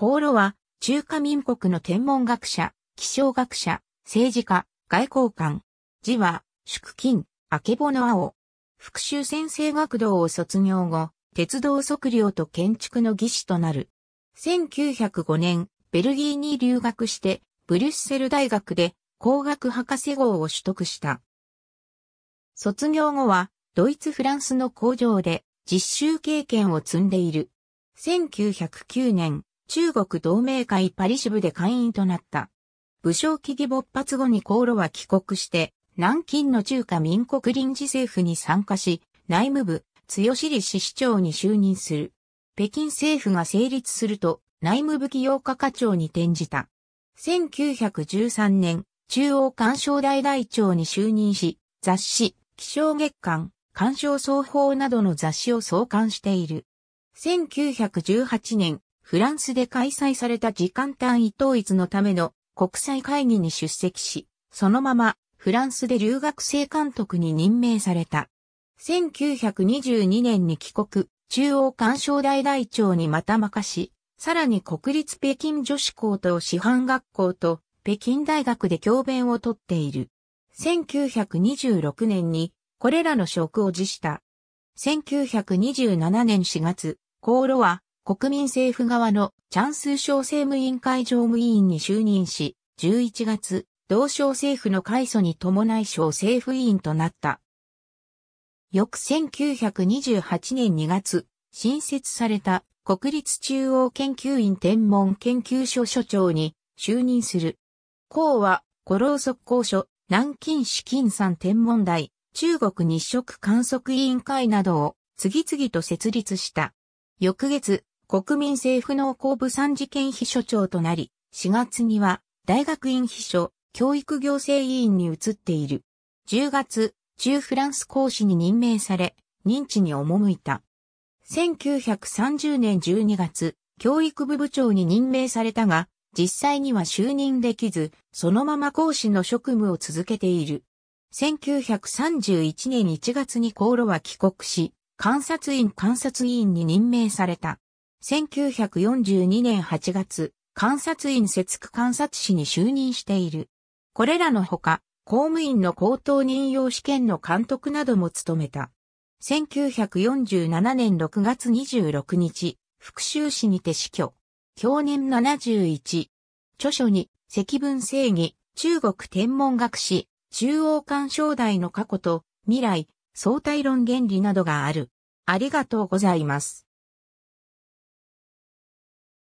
航路は、中華民国の天文学者、気象学者、政治家、外交官。字は、祝金、あけぼの青。復讐先生学堂を卒業後、鉄道測量と建築の技師となる。1905年、ベルギーに留学して、ブリュッセル大学で工学博士号を取得した。卒業後は、ドイツ・フランスの工場で実習経験を積んでいる。1909年、中国同盟会パリ支部で会員となった。武将起義勃発後に航路は帰国して、南京の中華民国臨時政府に参加し、内務部、強尻市市長に就任する。北京政府が成立すると、内務部企業課課長に転じた。1913年、中央干渉大大長に就任し、雑誌、気象月間、干渉総報などの雑誌を創刊している。1918年、フランスで開催された時間単位統一のための国際会議に出席し、そのままフランスで留学生監督に任命された。1922年に帰国、中央鑑賞大大長にまた任し、さらに国立北京女子高等師範学校と北京大学で教鞭をとっている。1926年にこれらの職を辞した。1927年4月、航路は国民政府側のチャンス省政務委員会常務委員に就任し、11月、同省政府の改組に伴い省政府委員となった。翌1928年2月、新設された国立中央研究院天文研究所所長に就任する。公は、五老速候所、南京市金山天文台、中国日食観測委員会などを次々と設立した。翌月、国民政府農工部参事件秘書長となり、4月には大学院秘書、教育行政委員に移っている。10月、中フランス講師に任命され、認知に赴いた。1930年12月、教育部部長に任命されたが、実際には就任できず、そのまま講師の職務を続けている。1931年1月に航路は帰国し、観察院観察委員に任命された。1942年8月、監察院節区監察士に就任している。これらのほか、公務員の高等任用試験の監督なども務めた。1947年6月26日、復讐士にて死去。去年71。著書に、積分正義、中国天文学史、中央官賞台の過去と、未来、相対論原理などがある。ありがとうございます。